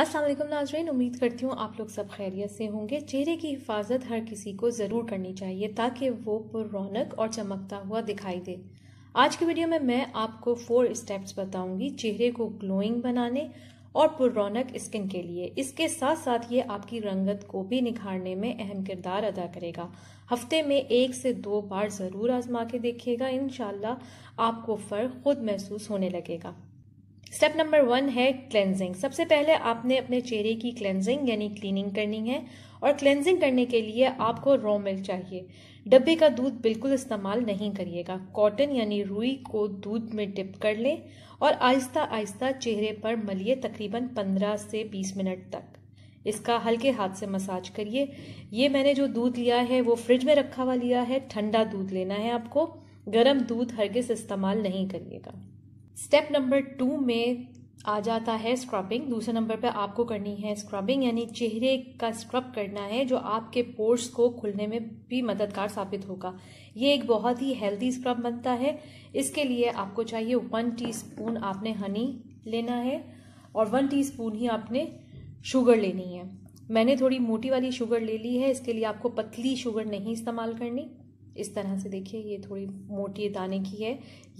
असलम नाजरीन उम्मीद करती हूँ आप लोग सब खैरियत से होंगे चेहरे की हिफाजत हर किसी को ज़रूर करनी चाहिए ताकि वो पुर रौनक और चमकता हुआ दिखाई दे आज की वीडियो में मैं आपको फोर स्टेप्स बताऊंगी चेहरे को ग्लोइंग बनाने और पुर रौनक स्किन के लिए इसके साथ साथ ये आपकी रंगत को भी निखारने में अहम किरदार अदा करेगा हफ्ते में एक से दो बार ज़रूर आजमा के देखिएगा इन आपको फ़र्क खुद महसूस होने लगेगा स्टेप नंबर वन है क्लेंजिंग सबसे पहले आपने अपने चेहरे की क्लेंजिंग यानी क्लीनिंग करनी है और क्लेंजिंग करने के लिए आपको रॉ मिल्क चाहिए डब्बे का दूध बिल्कुल इस्तेमाल नहीं करिएगा कॉटन यानी रुई को दूध में डिप कर लें और आहिस्ता आहिस्ता चेहरे पर मलिए तकरीबन 15 से 20 मिनट तक इसका हल्के हाथ से मसाज करिए ये मैंने जो दूध लिया है वो फ्रिज में रखा हुआ लिया है ठंडा दूध लेना है आपको गर्म दूध हरगिज इस्तेमाल नहीं करिएगा स्टेप नंबर टू में आ जाता है स्क्रबिंग दूसरे नंबर पे आपको करनी है स्क्रबिंग यानी चेहरे का स्क्रब करना है जो आपके पोर्स को खुलने में भी मददगार साबित होगा ये एक बहुत ही हेल्दी स्क्रब बनता है इसके लिए आपको चाहिए वन टीस्पून आपने हनी लेना है और वन टीस्पून ही आपने शुगर लेनी है मैंने थोड़ी मोटी वाली शुगर ले ली है इसके लिए आपको पतली शुगर नहीं इस्तेमाल करनी इस तरह से देखिए ये थोड़ी मोटी दाने की है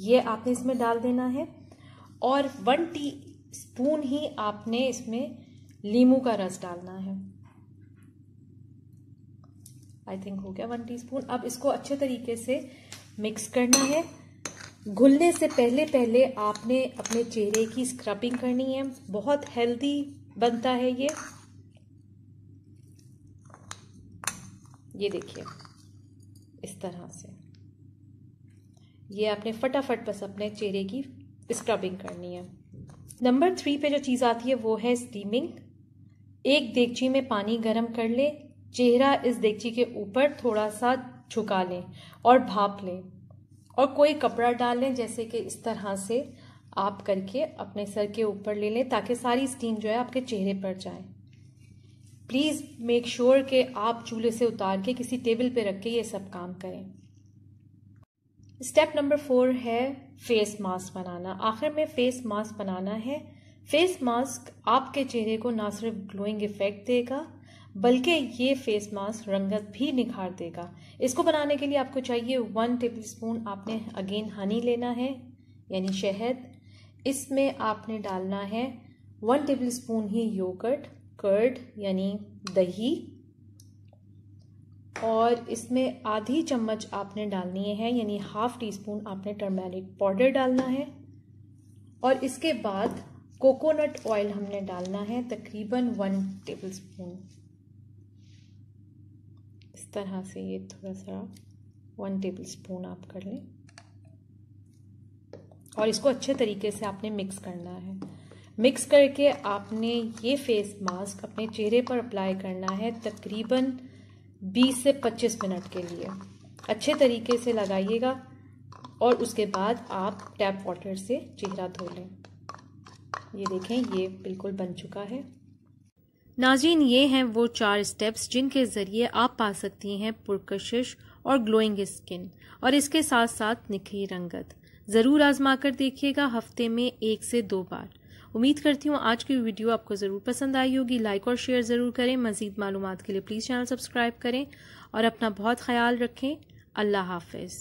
ये आपने इसमें डाल देना है और वन टी स्पून ही आपने इसमें लीमू का रस डालना है आई थिंक हो गया वन टी स्पून अब इसको अच्छे तरीके से मिक्स करना है घुलने से पहले पहले आपने अपने चेहरे की स्क्रबिंग करनी है बहुत हेल्दी बनता है ये ये देखिए इस तरह से ये आपने फटाफट बस अपने चेहरे की स्क्रबिंग करनी है नंबर थ्री पे जो चीज़ आती है वो है स्टीमिंग एक देगची में पानी गर्म कर ले चेहरा इस देगची के ऊपर थोड़ा सा झुका लें और भाप लें और कोई कपड़ा डाल लें जैसे कि इस तरह से आप करके अपने सर के ऊपर ले लें ताकि सारी स्टीम जो है आपके चेहरे पर जाए प्लीज़ मेक श्योर के आप चूल्हे से उतार के किसी टेबल पे रख के ये सब काम करें स्टेप नंबर फोर है फेस मास्क बनाना आखिर में फेस मास्क बनाना है फेस मास्क आपके चेहरे को ना सिर्फ ग्लोइंग इफेक्ट देगा बल्कि ये फेस मास्क रंगत भी निखार देगा इसको बनाने के लिए आपको चाहिए वन टेबल स्पून आपने अगेन हनी लेना है यानी शहद इसमें आपने डालना है वन टेबल स्पून ही योगर्ट कर्ड यानी दही और इसमें आधी चम्मच आपने डालनी है यानी हाफ टी स्पून आपने टर्मेरिक पाउडर डालना है और इसके बाद कोकोनट ऑयल हमने डालना है तकरीबन वन टेबल स्पून इस तरह से ये थोड़ा सा वन टेबल स्पून आप कर लें और इसको अच्छे तरीके से आपने मिक्स करना है मिक्स करके आपने ये फेस मास्क अपने चेहरे पर अप्लाई करना है तकरीबन 20 से 25 मिनट के लिए अच्छे तरीके से लगाइएगा और उसके बाद आप टैप वाटर से चेहरा धो लें ये देखें ये बिल्कुल बन चुका है नाजीन ये हैं वो चार स्टेप्स जिनके ज़रिए आप पा सकती हैं पुरकशिश और ग्लोइंग स्किन और इसके साथ साथ निखरी रंगत ज़रूर आजमा कर देखिएगा हफ्ते में एक से दो बार उम्मीद करती हूँ आज की वीडियो आपको ज़रूर पसंद आई होगी लाइक और शेयर ज़रूर करें मज़ीद मालूम के लिए प्लीज़ चैनल सब्सक्राइब करें और अपना बहुत ख्याल रखें अल्लाह हाफिज़